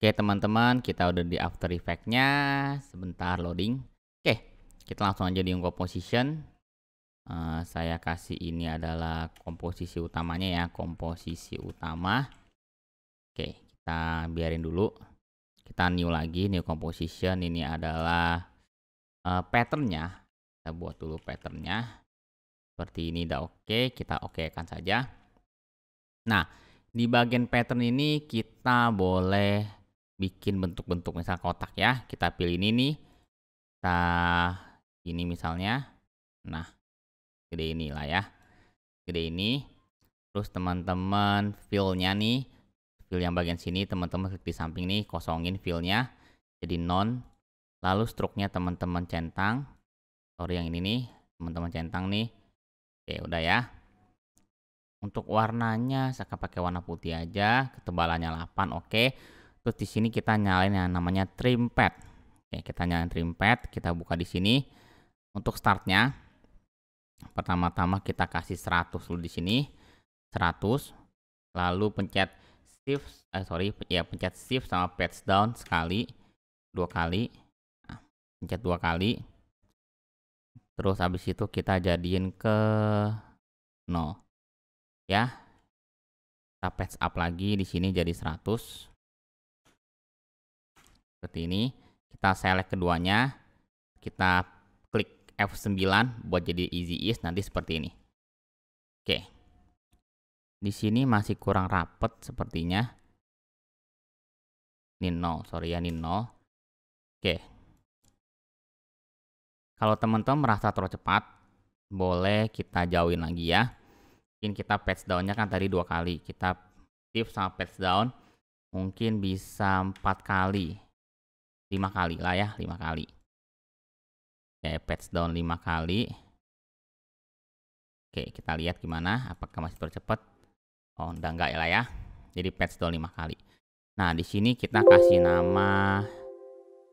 Oke teman-teman, kita udah di After Effect-nya. Sebentar loading. Oke, kita langsung aja di composition. Uh, eh, saya kasih ini adalah komposisi utamanya ya, komposisi utama. Oke, kita biarin dulu. Kita new lagi, new composition. Ini adalah uh, pattern-nya. Kita buat dulu pattern-nya. Seperti ini udah oke, kita oke-kan saja. Nah, di bagian pattern ini kita boleh bikin bentuk-bentuk misal kotak ya kita pilih ini nih kita ini misalnya nah gede inilah ya gede ini terus teman-teman fill-nya nih fill yang bagian sini teman-teman klik di samping nih kosongin fill-nya jadi non lalu struknya teman-teman centang sorry yang ini nih teman-teman centang nih oke udah ya untuk warnanya saya pakai warna putih aja ketebalannya 8 oke Terus di sini kita nyalain yang namanya trim pad. Oke, kita nyalain trim pad, kita buka di sini. Untuk startnya, pertama-tama kita kasih 100 dulu di sini. 100. Lalu pencet shift, eh sorry, ya pencet shift sama patch down sekali, dua kali. Nah, pencet dua kali. Terus habis itu kita jadiin ke 0. Ya. Kita patch up lagi di sini jadi 100 seperti ini kita select keduanya kita klik F9 buat jadi easy ease nanti seperti ini oke di sini masih kurang rapet sepertinya ini 0 sorry ya ini 0 oke kalau teman-teman merasa terlalu cepat boleh kita jauhin lagi ya mungkin kita patch down-nya kan tadi dua kali kita shift sama patch down mungkin bisa empat kali 5 kali lah ya 5 kali oke patch down 5 kali oke kita lihat gimana apakah masih percepat oh udah enggak lah ya jadi patch down 5 kali nah di sini kita kasih nama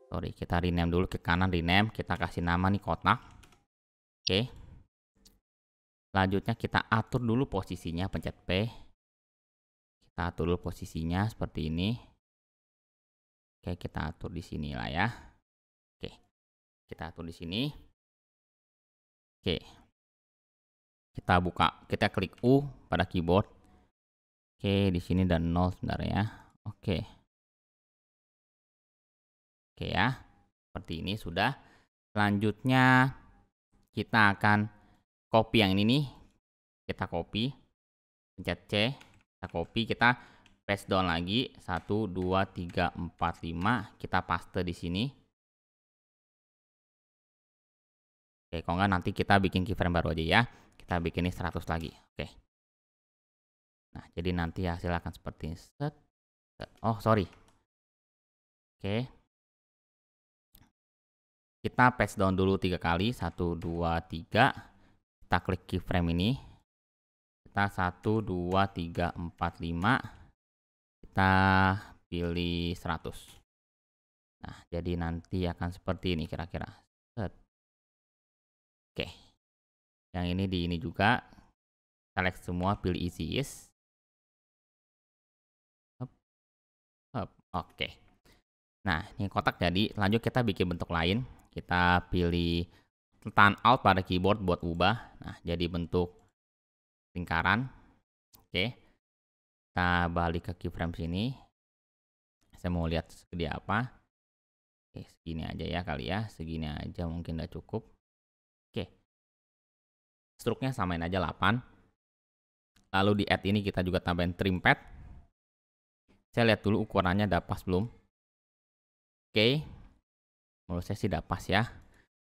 sorry kita rename dulu ke kanan rename kita kasih nama nih kotak oke selanjutnya kita atur dulu posisinya pencet P kita atur dulu posisinya seperti ini Oke, kita atur di sini lah ya. Oke, kita atur di sini. Oke, kita buka, kita klik U pada keyboard. Oke, di sini dan nol sebenarnya. Oke, oke ya, seperti ini sudah. Selanjutnya kita akan copy yang ini nih. Kita copy, pencet C, kita copy, kita paste down lagi 1 2 3 4 5 kita paste di sini Oke, kalau enggak nanti kita bikin keyframe baru aja ya. Kita bikin ini 100 lagi. Oke. Nah, jadi nanti hasil akan seperti ini. Set. set. Oh, sorry. Oke. Kita paste down dulu tiga kali. 1, 2, 3. Kita klik keyframe ini. Kita 1, 2, 3, 4, 5. oke kita pilih 100 Nah, jadi nanti akan seperti ini kira-kira. Oke. Yang ini di ini juga. Select semua, pilih isi is. Oke. Nah, ini kotak jadi. Lanjut kita bikin bentuk lain. Kita pilih tekan out pada keyboard buat ubah. Nah, jadi bentuk lingkaran. Oke kita balik ke keyframe sini saya mau lihat segede apa oke segini aja ya kali ya segini aja mungkin udah cukup oke struknya samain aja 8 lalu di add ini kita juga tambahin trim pad saya lihat dulu ukurannya udah pas belum oke menurut saya sih udah pas ya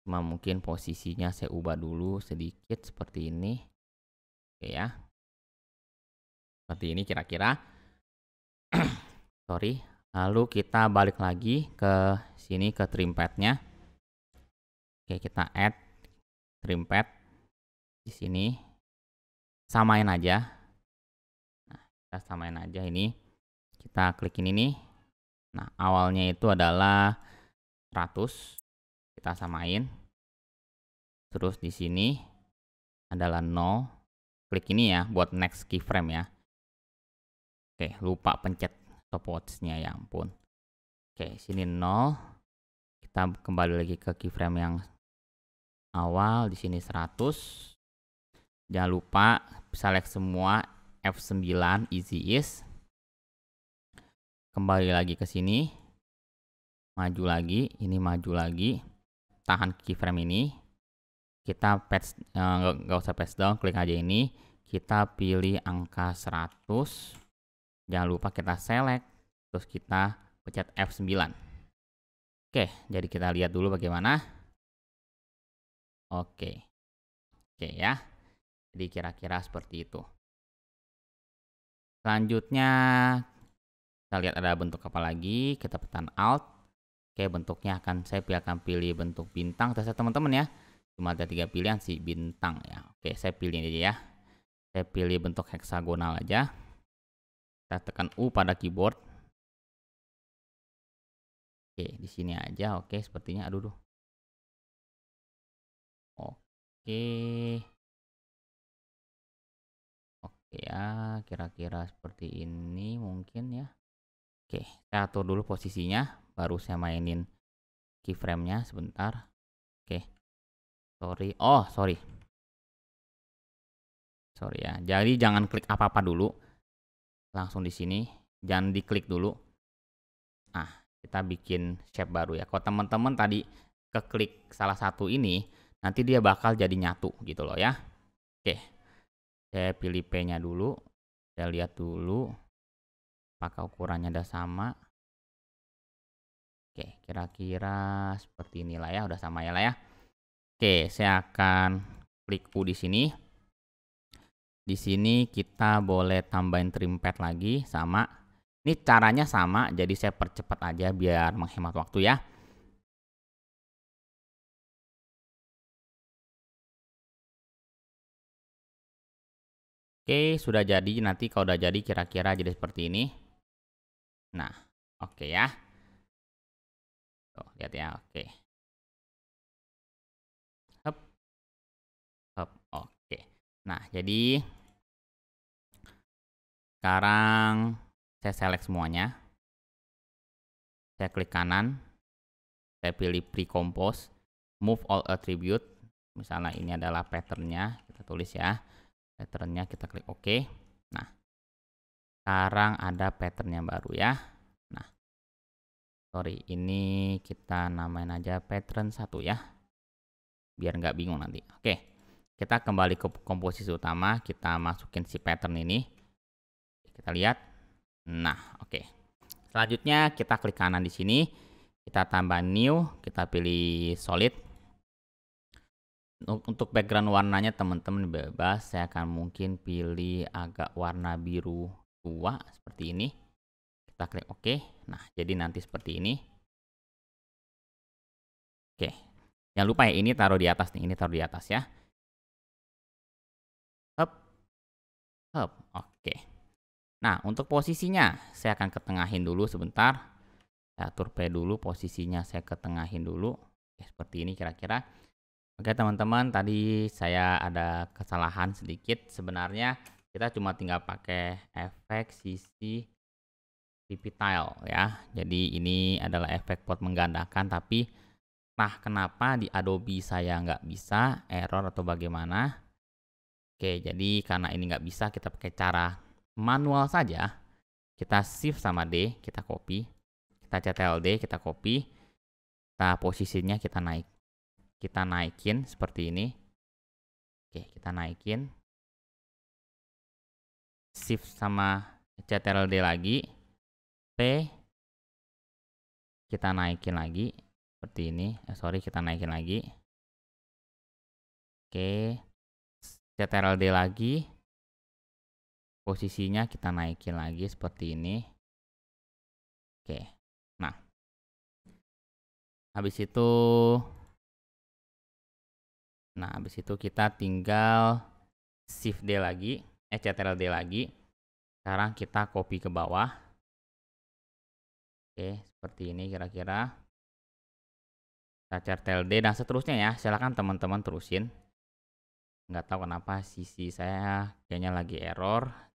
cuma mungkin posisinya saya ubah dulu sedikit seperti ini oke ya seperti ini kira-kira sorry lalu kita balik lagi ke sini ke trimpadnya oke kita add trimpad di sini samain aja nah, kita samain aja ini kita klik ini nih nah awalnya itu adalah 100 kita samain terus di sini adalah 0 klik ini ya buat next keyframe ya Oke, lupa pencet stopwatchnya ya ampun. Oke, sini nol Kita kembali lagi ke keyframe yang awal, di sini 100. Jangan lupa select semua F9 easy is. Kembali lagi ke sini. Maju lagi, ini maju lagi. Tahan keyframe ini. Kita patch eh, nggak eh, usah patch down, klik aja ini. Kita pilih angka 100 Jangan lupa kita select, terus kita pencet F9. Oke, jadi kita lihat dulu bagaimana. Oke. Oke ya. Jadi kira-kira seperti itu. Selanjutnya kita lihat ada bentuk apa lagi, kita tekan Alt. Oke, bentuknya akan saya pilih akan pilih bentuk bintang. terserah teman-teman ya, cuma ada tiga pilihan sih bintang ya. Oke, saya pilih ini aja ya. Saya pilih bentuk heksagonal aja. Kita tekan U pada keyboard. Oke, di sini aja. Oke, sepertinya aduh duh. Oke. Oke ya, kira-kira seperti ini mungkin ya. Oke, saya atur dulu posisinya, baru saya mainin keyframe-nya sebentar. Oke. Sorry. Oh, sorry. Sorry ya. Jadi jangan klik apa-apa dulu langsung di sini jangan diklik dulu ah kita bikin shape baru ya kalau teman-teman tadi keklik salah satu ini nanti dia bakal jadi nyatu gitu loh ya oke saya pilih P nya dulu saya lihat dulu apakah ukurannya udah sama oke kira-kira seperti inilah ya udah sama ya lah ya oke saya akan klik U di sini di sini kita boleh tambahin trim pad lagi sama. Ini caranya sama, jadi saya percepat aja biar menghemat waktu ya. Oke, sudah jadi. Nanti kalau udah jadi kira-kira jadi seperti ini. Nah, oke ya. Tuh, lihat ya, oke. Hop. Hop, oke. Nah, jadi sekarang saya select semuanya. Saya klik kanan. Saya pilih pre-compose. Move all attribute. Misalnya ini adalah patternnya. Kita tulis ya. Patternnya kita klik OK. Nah, sekarang ada pattern yang baru ya. Nah, sorry. Ini kita namain aja pattern satu ya. Biar nggak bingung nanti. Oke. kita kembali ke komposisi utama kita masukin si pattern ini kita lihat. Nah, oke. Okay. Selanjutnya kita klik kanan di sini, kita tambah new, kita pilih solid. Untuk background warnanya teman-teman bebas, saya akan mungkin pilih agak warna biru tua seperti ini. Kita klik OK. Nah, jadi nanti seperti ini. Oke. Jangan lupa ya ini taruh di atas nih, ini taruh di atas ya. hop hop Oke. Nah, untuk posisinya saya akan ketengahin dulu sebentar. Saya atur P dulu posisinya saya ketengahin dulu. Oke, seperti ini kira-kira. Oke, teman-teman, tadi saya ada kesalahan sedikit. Sebenarnya kita cuma tinggal pakai efek sisi TV tile ya. Jadi ini adalah efek pot menggandakan tapi nah kenapa di Adobe saya nggak bisa error atau bagaimana? Oke, jadi karena ini nggak bisa kita pakai cara manual saja, kita shift sama D, kita copy, kita CTRL D, kita copy, kita posisinya kita naik. Kita naikin seperti ini. Oke, kita naikin. Shift sama CTRL D lagi. P kita naikin lagi seperti ini. Eh, sorry, kita naikin lagi. Oke. CTRL D lagi posisinya kita naikin lagi seperti ini oke nah habis itu nah habis itu kita tinggal shift D lagi eh ctrl D lagi sekarang kita copy ke bawah oke seperti ini kira-kira kita ctrl D dan seterusnya ya silahkan teman-teman terusin nggak tahu kenapa sisi saya kayaknya lagi error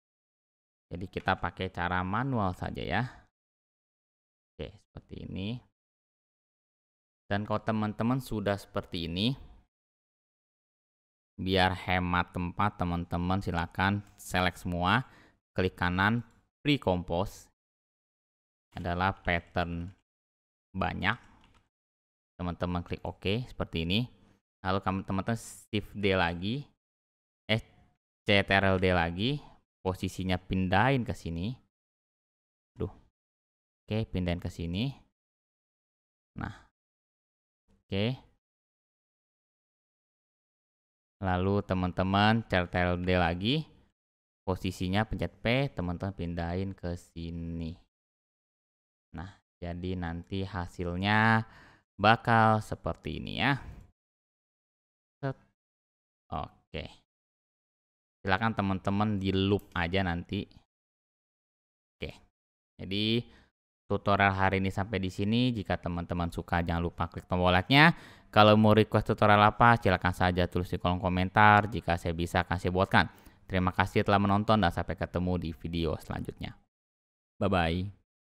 jadi kita pakai cara manual saja ya. Oke, seperti ini. Dan kalau teman-teman sudah seperti ini, biar hemat tempat teman-teman silakan select semua, klik kanan pre-compose adalah pattern banyak. Teman-teman klik OK seperti ini. Lalu teman-teman shift D lagi, eh CTRL D lagi, posisinya pindahin ke sini. Duh. Oke, pindahin ke sini. Nah. Oke. Lalu teman-teman certel D lagi. Posisinya pencet P, teman-teman pindahin ke sini. Nah, jadi nanti hasilnya bakal seperti ini ya. Oke. Okay silakan teman-teman di loop aja nanti oke jadi tutorial hari ini sampai di sini jika teman-teman suka jangan lupa klik tombol like-nya kalau mau request tutorial apa silakan saja tulis di kolom komentar jika saya bisa kasih buatkan terima kasih telah menonton dan sampai ketemu di video selanjutnya bye bye